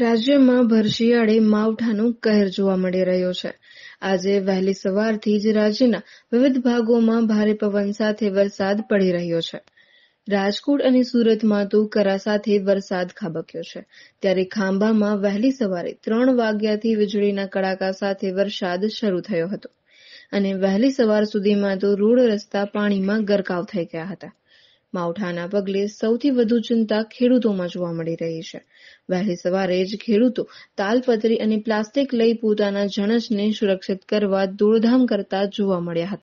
રાજ્યમાં ભરશિયાળે માવઠાનો કહેર જોવા મળી રહ્યો છે આજે વહેલી સવારથી જ રાજ્યના વિવિધ ભાગોમાં ભારે પવન સાથે વરસાદ પડી રહ્યો છે રાજકોટ અને સુરતમાં તો કરા સાથે વરસાદ ખાબક્યો છે ત્યારે ખાંભામાં વહેલી સવારે ત્રણ વાગ્યાથી વીજળીના કડાકા સાથે વરસાદ શરૂ થયો હતો અને વહેલી સવાર સુધીમાં તો રોડ રસ્તા પાણીમાં ગરકાવ થઈ ગયા હતા માવઠાના પગલે સૌથી વધુ ચિંતા ખેડૂતોમાં જોવા મળી રહી છે વહેલી સવારે જ ખેડૂતો તાલપત્રી અને પ્લાસ્ટિક લઈ પોતાના જણસને સુરક્ષિત કરવા દોડધામ કરતા જોવા મળ્યા હતા